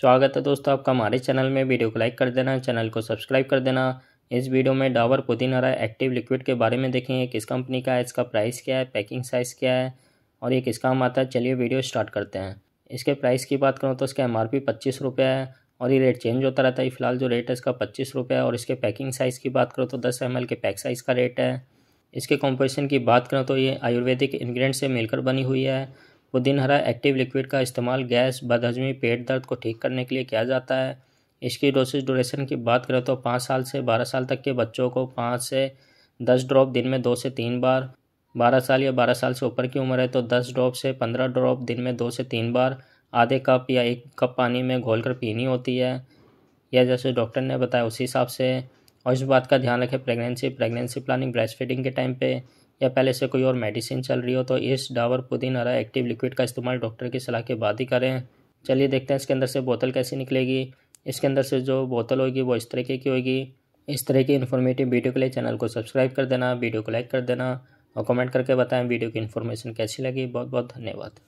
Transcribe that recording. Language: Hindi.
स्वागत है दोस्तों आपका हमारे चैनल में वीडियो को लाइक कर देना चैनल को सब्सक्राइब कर देना इस वीडियो में डाबर राय एक्टिव लिक्विड के बारे में देखेंगे किस कंपनी का है इसका प्राइस क्या है पैकिंग साइज़ क्या है और ये किस काम आता है चलिए वीडियो स्टार्ट करते हैं इसके प्राइस की बात करूँ तो इसका एम आर पी पच्चीस रुपये है और ये रेट चेंज होता रहता है फिलहाल जो रेट है इसका पच्चीस रुपये है और इसके पैकिंग साइज़ की बात करूँ तो दस एम के पैक साइज़ का रेट है इसके कॉम्पोजिशन की बात करें तो ये आयुर्वेदिक इन्ग्रीडियंट से मिलकर बनी हुई है दिन हरा एक्टिव लिक्विड का इस्तेमाल गैस बदहजमी पेट दर्द को ठीक करने के लिए किया जाता है इसकी डोसेज ड्यूरेशन की बात करें तो पाँच साल से बारह साल तक के बच्चों को पाँच से दस ड्रॉप दिन में दो से तीन बार बारह साल या बारह साल से ऊपर की उम्र है तो दस ड्रॉप से पंद्रह ड्रॉप दिन में दो से तीन बार आधे कप या एक कप पानी में घोल कर पीनी होती है या जैसे डॉक्टर ने बताया उसी हिसाब से और इस बात का ध्यान रखें pregnancy pregnancy planning breastfeeding के टाइम पे या पहले से कोई और मेडिसिन चल रही हो तो इस डाबर पुदीन हरा एक्टिव लिक्विड का इस्तेमाल डॉक्टर की सलाह के बाद ही करें चलिए देखते हैं इसके अंदर से बोतल कैसी निकलेगी इसके अंदर से जो बोतल होगी वो इस तरीके की होगी इस तरह की इन्फॉर्मेटिव वीडियो के लिए चैनल को सब्सक्राइब कर देना वीडियो को लाइक कर देना और कमेंट करके बताएं वीडियो की इन्फॉर्मेशन कैसी लगी बहुत बहुत धन्यवाद